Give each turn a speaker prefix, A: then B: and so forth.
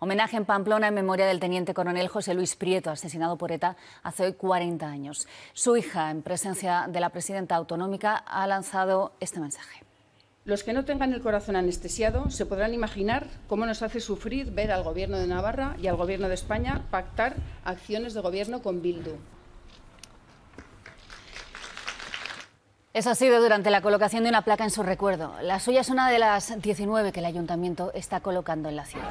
A: Homenaje en Pamplona en memoria del teniente coronel José Luis Prieto, asesinado por ETA hace hoy 40 años. Su hija, en presencia de la presidenta autonómica, ha lanzado este mensaje.
B: Los que no tengan el corazón anestesiado se podrán imaginar cómo nos hace sufrir ver al Gobierno de Navarra y al Gobierno de España pactar acciones de Gobierno con Bildu.
A: Eso ha sido durante la colocación de una placa en su recuerdo. La suya es una de las 19 que el ayuntamiento está colocando en la ciudad.